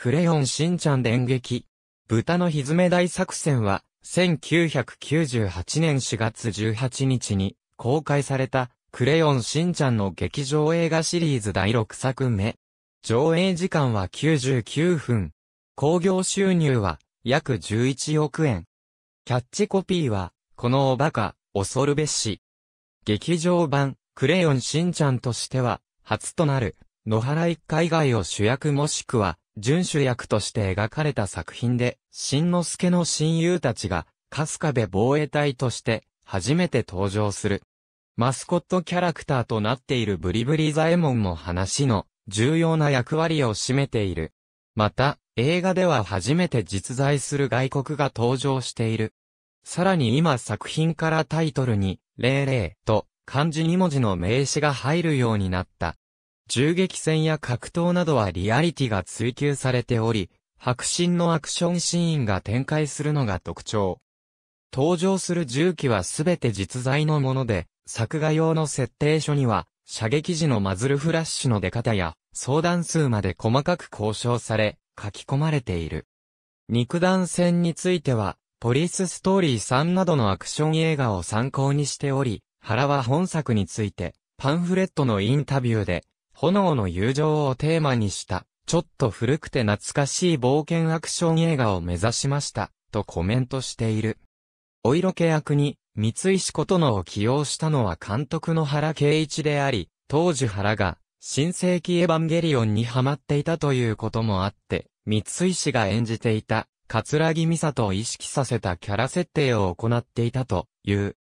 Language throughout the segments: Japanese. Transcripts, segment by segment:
クレヨンしんちゃん電撃。豚のひずめ大作戦は、1998年4月18日に公開された、クレヨンしんちゃんの劇場映画シリーズ第6作目。上映時間は99分。興行収入は、約11億円。キャッチコピーは、このおバカ、恐るべし。劇場版、クレヨンしんちゃんとしては、初となる、野原一海外を主役もしくは、遵守役として描かれた作品で、新之助の親友たちが、春日部防衛隊として、初めて登場する。マスコットキャラクターとなっているブリブリザエモンも話の重要な役割を占めている。また、映画では初めて実在する外国が登場している。さらに今作品からタイトルに、レイと漢字2文字の名詞が入るようになった。銃撃戦や格闘などはリアリティが追求されており、白真のアクションシーンが展開するのが特徴。登場する銃器はすべて実在のもので、作画用の設定書には、射撃時のマズルフラッシュの出方や、相談数まで細かく交渉され、書き込まれている。肉弾戦については、ポリスストーリー3などのアクション映画を参考にしており、原は本作について、パンフレットのインタビューで、炎の友情をテーマにした、ちょっと古くて懐かしい冒険アクション映画を目指しました、とコメントしている。お色気役に、三石琴乃を起用したのは監督の原敬一であり、当時原が、新世紀エヴァンゲリオンにハマっていたということもあって、三石が演じていた、桂木美里を意識させたキャラ設定を行っていたという。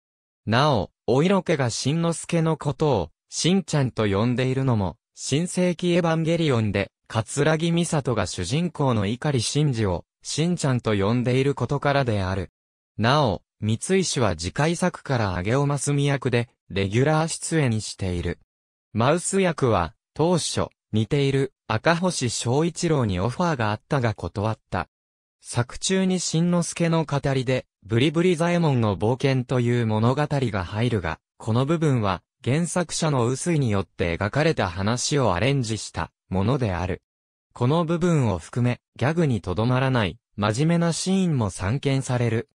なお、お色気がしんのすけのことを、しんちゃんと呼んでいるのも、新世紀エヴァンゲリオンで、ギミ美里が主人公の碇ンジを、シンちゃんと呼んでいることからである。なお、三井氏は次回作から上尾真澄役で、レギュラー出演している。マウス役は、当初、似ている、赤星昭一郎にオファーがあったが断った。作中に新之助の語りで、ブリブリ左衛門の冒険という物語が入るが、この部分は、原作者の薄いによって描かれた話をアレンジしたものである。この部分を含め、ギャグにとどまらない、真面目なシーンも散見される。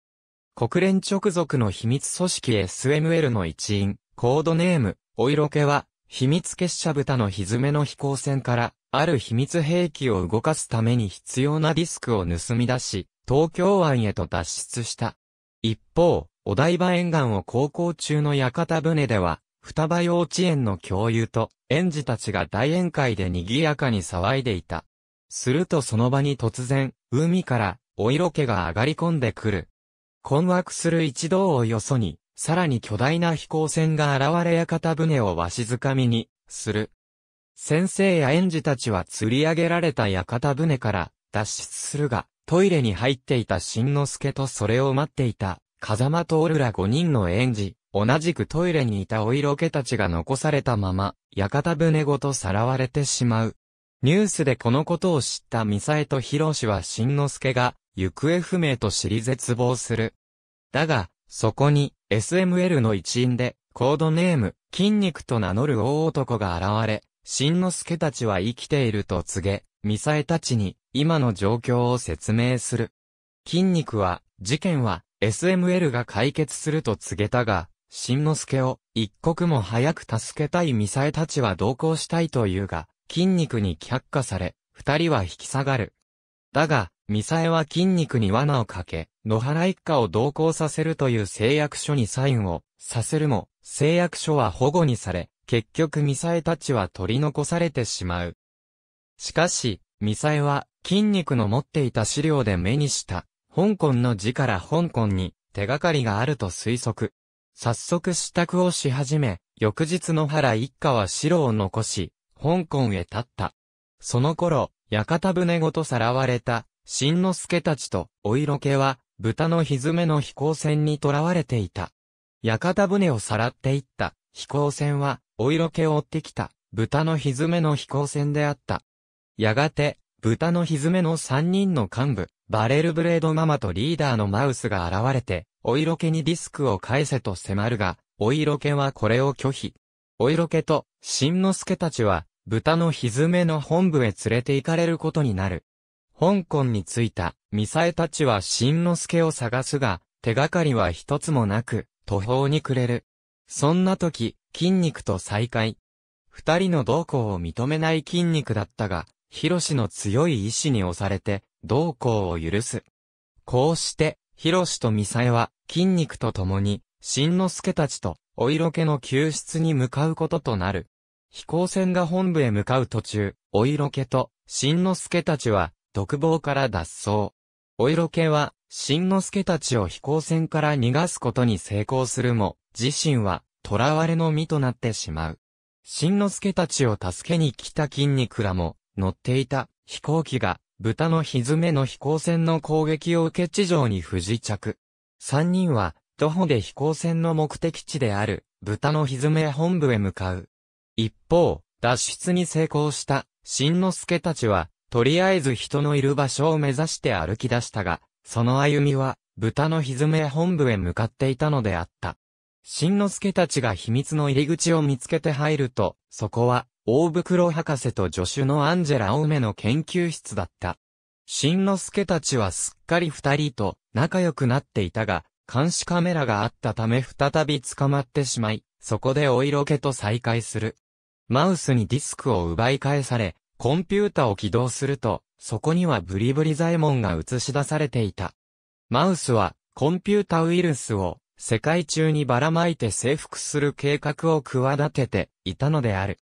国連直属の秘密組織 SML の一員、コードネーム、お色気は、秘密結社豚のひずめの飛行船から、ある秘密兵器を動かすために必要なディスクを盗み出し、東京湾へと脱出した。一方、お台場沿岸を航行中の屋形船では、双葉幼稚園の教諭と園児たちが大宴会で賑やかに騒いでいた。するとその場に突然、海からお色気が上がり込んでくる。困惑する一同をよそに、さらに巨大な飛行船が現れ屋形船をわしづかみに、する。先生や園児たちは釣り上げられた屋形船から脱出するが、トイレに入っていた新之助とそれを待っていた、風間徹ら5人の園児、同じくトイレにいたお色気たちが残されたまま、屋形船ごとさらわれてしまう。ニュースでこのことを知ったミサエとヒロシはしんのすけが、行方不明と知り絶望する。だが、そこに、SML の一員で、コードネーム、筋肉と名乗る大男が現れ、しんのすけたちは生きていると告げ、ミサエたちに、今の状況を説明する。筋肉は、事件は、SML が解決すると告げたが、新之助を一刻も早く助けたいミサエたちは同行したいというが、筋肉に却下され、二人は引き下がる。だが、ミサエは筋肉に罠をかけ、野原一家を同行させるという誓約書にサインをさせるも、誓約書は保護にされ、結局ミサエたちは取り残されてしまう。しかし、ミサエは筋肉の持っていた資料で目にした、香港の字から香港に手がかりがあると推測。早速支度をし始め、翌日の原一家は城を残し、香港へ立った。その頃、屋形船ごとさらわれた、新之助たちと、お色気は、豚のひずめの飛行船に囚われていた。屋形船をさらっていった、飛行船は、お色気を追ってきた、豚のひずめの飛行船であった。やがて、豚のひずめの三人の幹部、バレルブレードママとリーダーのマウスが現れて、お色気にディスクを返せと迫るが、お色気はこれを拒否。お色気と、新之助たちは、豚のひずめの本部へ連れて行かれることになる。香港に着いた、ミサエたちは新之助を探すが、手がかりは一つもなく、途方に暮れる。そんな時、筋肉と再会。二人の同行を認めない筋肉だったが、ヒロシの強い意志に押されて、同行を許す。こうして、広志とミサエは、筋肉と共に、新之助たちと、お色気の救出に向かうこととなる。飛行船が本部へ向かう途中、お色気と、新之助たちは、独房から脱走。お色気は、新之助たちを飛行船から逃がすことに成功するも、自身は、囚われの身となってしまう。新之助たちを助けに来た筋肉らも、乗っていた飛行機が豚のひずめの飛行船の攻撃を受け地上に不時着。三人は、徒歩で飛行船の目的地である、豚のひずめ本部へ向かう。一方、脱出に成功した、新之助たちは、とりあえず人のいる場所を目指して歩き出したが、その歩みは、豚のひずめ本部へ向かっていたのであった。新之助たちが秘密の入り口を見つけて入ると、そこは、大袋博士と助手のアンジェラ・オウメの研究室だった。新之助たちはすっかり二人と仲良くなっていたが、監視カメラがあったため再び捕まってしまい、そこでお色気と再会する。マウスにディスクを奪い返され、コンピュータを起動すると、そこにはブリブリザイモンが映し出されていた。マウスは、コンピュータウイルスを世界中にばらまいて征服する計画を企てていたのである。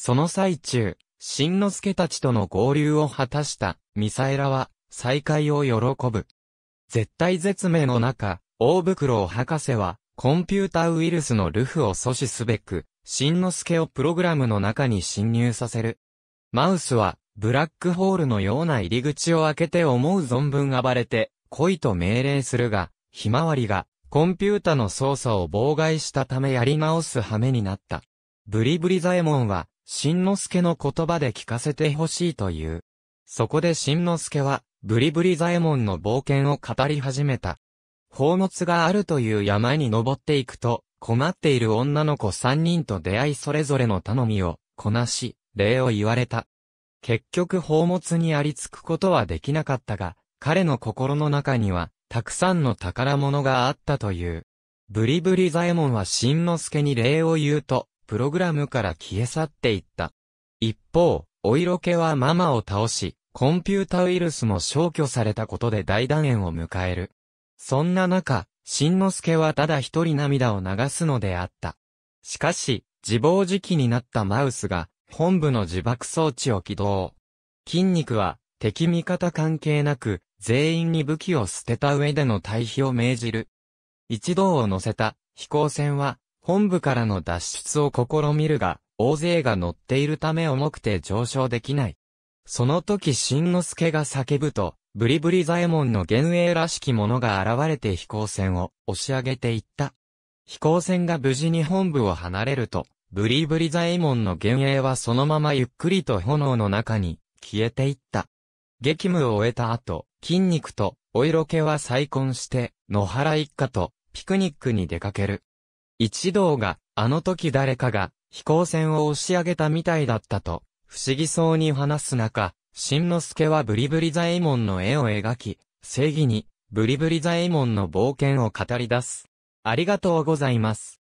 その最中、新之助たちとの合流を果たした、ミサエラは、再会を喜ぶ。絶体絶命の中、大袋を博士は、コンピュータウイルスのルフを阻止すべく、新之助をプログラムの中に侵入させる。マウスは、ブラックホールのような入り口を開けて思う存分暴れて、来いと命令するが、ひまわりが、コンピュータの操作を妨害したためやり直す羽目になった。ブリブリザエモンは、新之助の言葉で聞かせてほしいという。そこで新之助は、ブリブリ左衛門の冒険を語り始めた。宝物があるという山に登っていくと、困っている女の子三人と出会いそれぞれの頼みを、こなし、礼を言われた。結局宝物にありつくことはできなかったが、彼の心の中には、たくさんの宝物があったという。ブリブリ左衛門は新之助に礼を言うと、プログラムから消え去っていった。一方、お色気はママを倒し、コンピュータウイルスも消去されたことで大断円を迎える。そんな中、新之助はただ一人涙を流すのであった。しかし、自暴自棄になったマウスが、本部の自爆装置を起動。筋肉は、敵味方関係なく、全員に武器を捨てた上での退避を命じる。一同を乗せた飛行船は本部からの脱出を試みるが、大勢が乗っているため重くて上昇できない。その時新之助が叫ぶと、ブリブリ左衛門の幻影らしきものが現れて飛行船を押し上げていった。飛行船が無事に本部を離れると、ブリブリ左衛門の幻影はそのままゆっくりと炎の中に消えていった。激務を終えた後、筋肉とお色気は再婚して、野原一家とピクニックに出かける。一同が、あの時誰かが、飛行船を押し上げたみたいだったと、不思議そうに話す中、新之助はブリブリ左モ門の絵を描き、正義に、ブリブリ左モ門の冒険を語り出す。ありがとうございます。